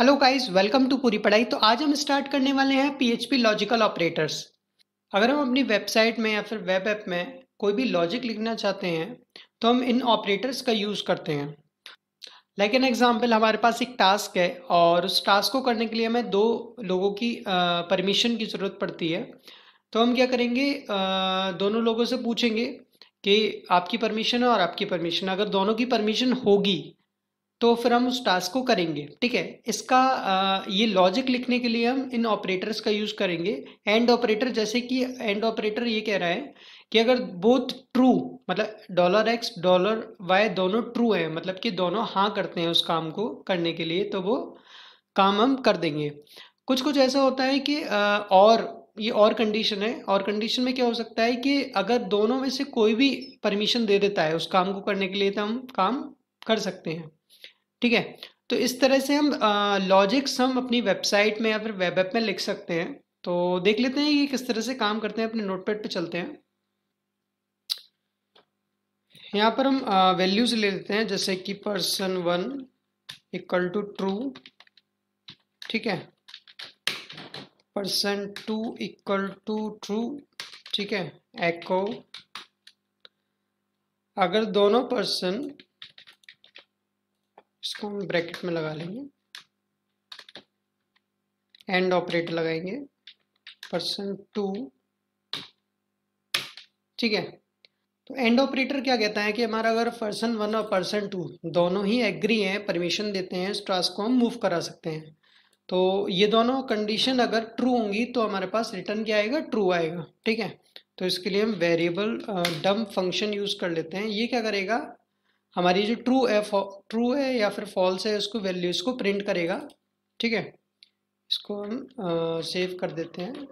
hello guys welcome to पूरी पढ़ाई तो आज हम स्टार्ट करने वाले हैं पीएचपी लॉजिकल ऑपरेटर्स अगर हम अपनी वेबसाइट में या फिर वेब ऐप में कोई भी लॉजिक लिखना चाहते हैं तो हम इन ऑपरेटर्स का यूज़ करते हैं लाइक एन एग्जांपल हमारे पास एक टास्क है और उस टास्क को करने के लिए हमें दो लोगों की परमिशन की ज़रूरत पड़ती है तो हम क्या करेंगे आ, दोनों लोगों से पूछेंगे कि आपकी परमिशन है और आपकी परमिशन अगर दोनों की परमिशन होगी तो फिर हम उस टास्क को करेंगे ठीक है इसका आ, ये लॉजिक लिखने के लिए हम इन ऑपरेटर्स का यूज़ करेंगे एंड ऑपरेटर जैसे कि एंड ऑपरेटर ये कह रहा है कि अगर बोथ ट्रू मतलब डॉलर एक्स डॉलर वाई दोनों ट्रू हैं मतलब कि दोनों हाँ करते हैं उस काम को करने के लिए तो वो काम हम कर देंगे कुछ कुछ ऐसा होता है कि आ, और ये और कंडीशन है और कंडीशन में क्या हो सकता है कि अगर दोनों में से कोई भी परमिशन दे देता है उस काम को करने के लिए तो हम काम कर सकते हैं ठीक है तो इस तरह से हम लॉजिक सम अपनी वेबसाइट में या फिर वेब ऐप में लिख सकते हैं तो देख लेते हैं ये किस तरह से काम करते हैं अपने नोटपैड पे चलते हैं यहाँ पर हम वैल्यूज ले लेते हैं जैसे कि person one equal to true ठीक है person two equal to true ठीक है एको अगर दोनों पर्सन इसको हम ब्रैकेट में लगा लेंगे एंड ऑपरेटर लगाएंगे पर्सन टू ठीक है तो एंड ऑपरेटर क्या कहता है कि हमारा अगर पर्सन वन और पर्सन टू दोनों ही एग्री हैं परमिशन देते हैं इस को हम मूव करा सकते हैं तो ये दोनों कंडीशन अगर ट्रू होंगी तो हमारे पास रिटर्न क्या आएगा ट्रू आएगा ठीक है तो इसके लिए हम वेरिएबल डम फंक्शन यूज़ कर लेते हैं ये क्या करेगा हमारी जो ट्रू है ट्रू है या फिर फॉल्स है उसको वैल्यू इसको प्रिंट करेगा ठीक है इसको हम सेव कर देते हैं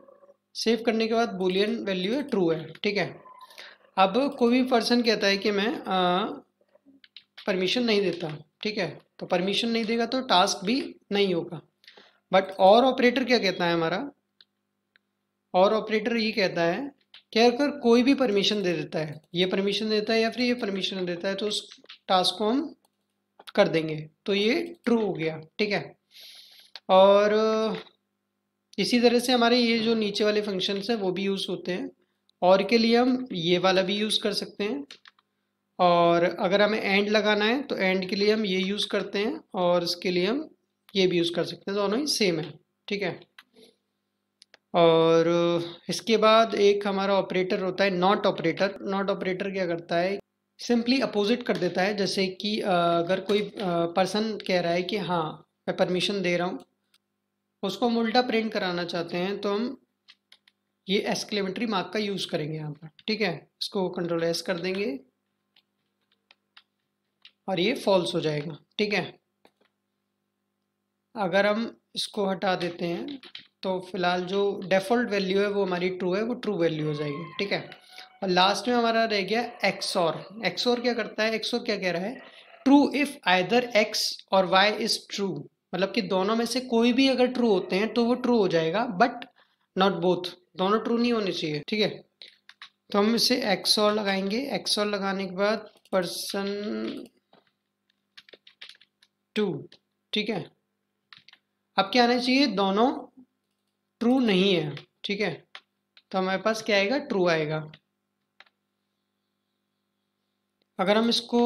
सेव करने के बाद बुलियन वैल्यू है ट्रू है ठीक है अब कोई भी पर्सन कहता है कि मैं परमिशन नहीं देता ठीक है तो परमिशन नहीं देगा तो टास्क भी नहीं होगा बट और ऑपरेटर क्या कहता है हमारा और ऑपरेटर ये कहता है केयर कर कोई भी परमिशन दे देता है ये परमिशन देता है या फिर ये परमिशन देता है तो उस टास्क को हम कर देंगे तो ये ट्रू हो गया ठीक है और इसी तरह से हमारे ये जो नीचे वाले फंक्शन है वो भी यूज़ होते हैं और के लिए हम ये वाला भी यूज़ कर सकते हैं और अगर हमें एंड लगाना है तो एंड के लिए हम ये यूज़ करते हैं और इसके लिए हम ये भी यूज़ कर सकते हैं दोनों ही सेम है ठीक है और इसके बाद एक हमारा ऑपरेटर होता है नॉट ऑपरेटर नॉट ऑपरेटर क्या करता है सिंपली अपोजिट कर देता है जैसे कि अगर कोई पर्सन कह रहा है कि हाँ मैं परमिशन दे रहा हूँ उसको हम उल्टा प्रिंट कराना चाहते हैं तो हम ये एक्सक्लेमेटरी मार्क का यूज़ करेंगे यहाँ पर ठीक है इसको कंट्रोल एस कर देंगे और ये फॉल्स हो जाएगा ठीक है अगर हम इसको हटा देते हैं तो फिलहाल जो डेफॉल्ट वैल्यू है वो हमारी ट्रू है वो ट्रू वैल्यू हो जाएगी ठीक है और लास्ट में हमारा रह गया एक्सोर एक्सोर क्या करता है एक्सोर क्या कह रहा है true if either X or Y is true मतलब कि दोनों में से कोई भी अगर ट्रू होते हैं तो वो ट्रू हो जाएगा बट नॉट बोथ दोनों ट्रू नहीं होने चाहिए ठीक है तो हम इसे एक्सोर लगाएंगे एक्सोर लगाने के बाद पर्सन टू ठीक है अब क्या आना चाहिए दोनों ट्रू नहीं है ठीक है तो हमारे पास क्या आएगा ट्रू आएगा अगर हम इसको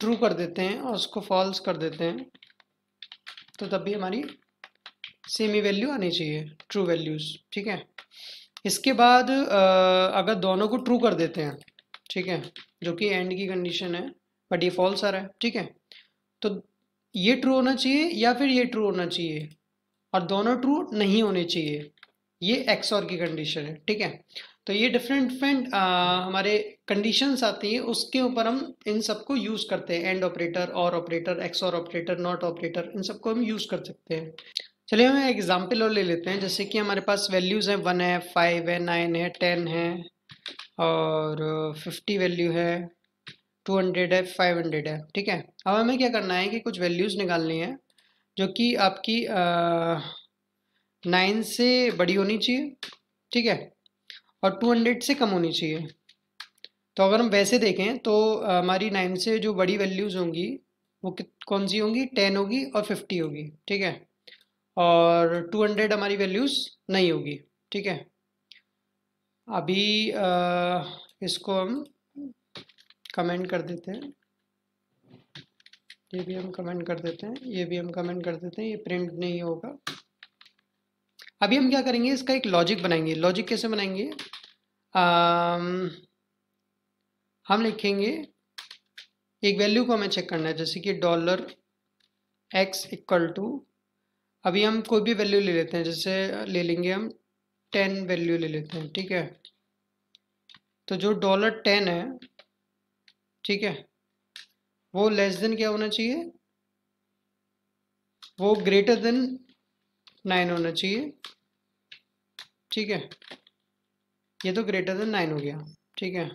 ट्रू कर देते हैं और उसको फॉल्स कर देते हैं तो तब भी हमारी सेमी वैल्यू आनी चाहिए ट्रू वैल्यूज़ ठीक है इसके बाद अगर दोनों को ट्रू कर देते हैं ठीक है जो कि एंड की कंडीशन है बट ये फॉल्स आ रहा है ठीक है तो ये ट्रू होना चाहिए या फिर ये ट्रू होना चाहिए और दोनों ट्रू नहीं होने चाहिए ये एक्स और की कंडीशन है ठीक है तो ये डिफरेंट डिफरेंट हमारे कंडीशंस आती हैं उसके ऊपर हम इन सबको यूज़ करते हैं and operator or operator X or operator not operator इन सबको हम यूज़ कर सकते हैं चलिए हम एग्जाम्पल और ले लेते हैं जैसे कि हमारे पास वैल्यूज़ हैं वन है फाइव है नाइन है टेन है और फिफ्टी वैल्यू है टू हंड्रेड है फाइव हंड्रेड है ठीक है अब हमें क्या करना है कि कुछ वैल्यूज़ निकालनी है जो कि आपकी नाइन से बड़ी होनी चाहिए ठीक है और टू हंड्रेड से कम होनी चाहिए तो अगर हम वैसे देखें तो हमारी नाइन से जो बड़ी वैल्यूज़ होंगी वो कौन सी होंगी टेन होगी और फिफ्टी होगी ठीक है और टू हंड्रेड हमारी वैल्यूज़ नहीं होगी ठीक है अभी आ, इसको हम कमेंट कर देते हैं ये भी हम कमेंट कर देते हैं ये भी हम कमेंट कर देते हैं ये प्रिंट नहीं होगा अभी हम क्या करेंगे इसका एक लॉजिक बनाएंगे लॉजिक कैसे बनाएंगे आम, हम लिखेंगे एक वैल्यू को हमें चेक करना है जैसे कि डॉलर एक्स इक्वल टू अभी हम कोई भी वैल्यू ले लेते हैं जैसे ले लेंगे हम टेन वैल्यू ले लेते हैं ठीक है तो जो डॉलर टेन है ठीक है वो लेस देन क्या होना चाहिए वो ग्रेटर देन नाइन होना चाहिए ठीक है ये तो ग्रेटर देन नाइन हो गया ठीक है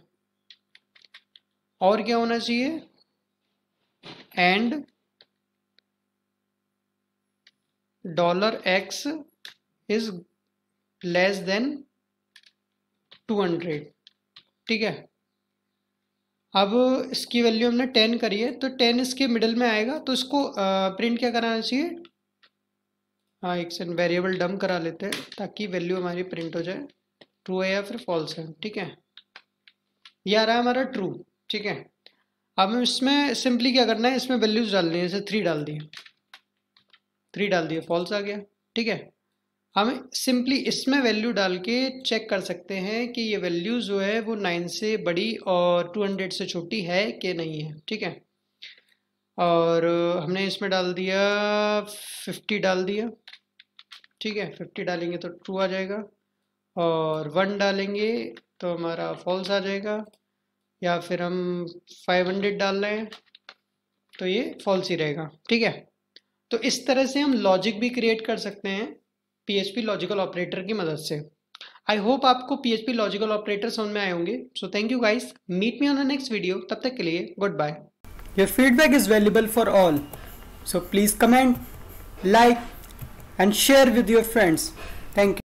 और क्या होना चाहिए and dollar X is less than two hundred ठीक है अब इसकी वैल्यू हमने टेन करी है तो टेन इसके मिडल में आएगा तो इसको प्रिंट क्या कराना चाहिए हाँ एक सेकेंड वेरिएबल डम करा लेते हैं ताकि वैल्यू हमारी प्रिंट हो जाए ट्रू है या फिर फॉल्स है ठीक है ये आ रहा है हमारा ट्रू ठीक है अब हम इसमें सिंपली क्या करना है इसमें वैल्यूज डालनी है जैसे थ्री डाल दिए थ्री डाल दिए फॉल्स आ गया ठीक है हम सिंपली इसमें वैल्यू डाल के चेक कर सकते हैं कि ये वैल्यू जो है वो नाइन से बड़ी और टू हंड्रेड से छोटी है कि नहीं है ठीक है और हमने इसमें डाल दिया फिफ्टी डाल दिया ठीक है फिफ्टी डालेंगे तो ट्रू आ जाएगा और वन डालेंगे तो हमारा फॉल्स आ जाएगा या फिर हम फाइव हंड्रेड डाल रहे हैं तो ये फॉल्स ही रहेगा ठीक है तो इस तरह से हम लॉजिक भी क्रिएट कर सकते हैं पी लॉजिकल ऑपरेटर की मदद से आई होप आपको पी लॉजिकल ऑपरेटर समझ में आए होंगे so thank you guys meet me on next video तब तक के लिए good bye your feedback is valuable for all so please comment like and share with your friends thank you